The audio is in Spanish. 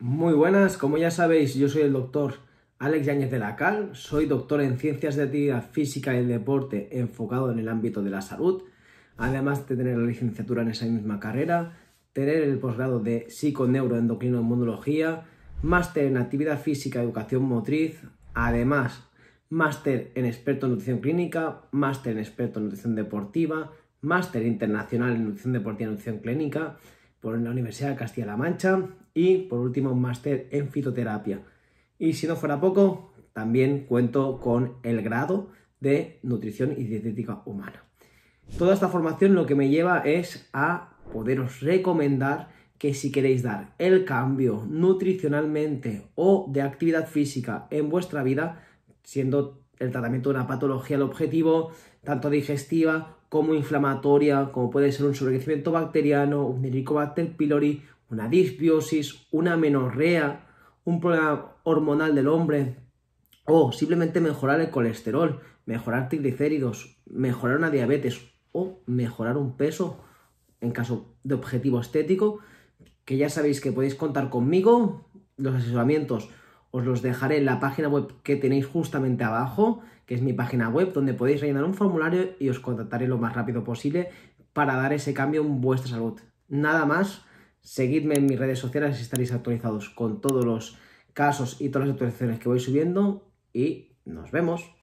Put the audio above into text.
Muy buenas, como ya sabéis, yo soy el doctor Alex Yáñez de la Cal, soy doctor en Ciencias de Actividad Física y Deporte enfocado en el ámbito de la salud, además de tener la licenciatura en esa misma carrera, tener el posgrado de inmunología máster en Actividad Física y Educación Motriz, además máster en experto en nutrición clínica, máster en experto en nutrición deportiva, máster internacional en nutrición deportiva y nutrición clínica, por la Universidad de Castilla-La Mancha y por último un máster en fitoterapia. Y si no fuera poco, también cuento con el grado de nutrición y dietética humana. Toda esta formación lo que me lleva es a poderos recomendar que si queréis dar el cambio nutricionalmente o de actividad física en vuestra vida, siendo el tratamiento de una patología el objetivo, tanto digestiva como inflamatoria, como puede ser un sobrecrecimiento bacteriano, un helicobacter pylori, una disbiosis, una menorrea, un problema hormonal del hombre, o simplemente mejorar el colesterol, mejorar triglicéridos, mejorar una diabetes o mejorar un peso en caso de objetivo estético, que ya sabéis que podéis contar conmigo, los asesoramientos os los dejaré en la página web que tenéis justamente abajo, que es mi página web, donde podéis rellenar un formulario y os contactaré lo más rápido posible para dar ese cambio en vuestra salud. Nada más, seguidme en mis redes sociales si estaréis actualizados con todos los casos y todas las actualizaciones que voy subiendo y nos vemos.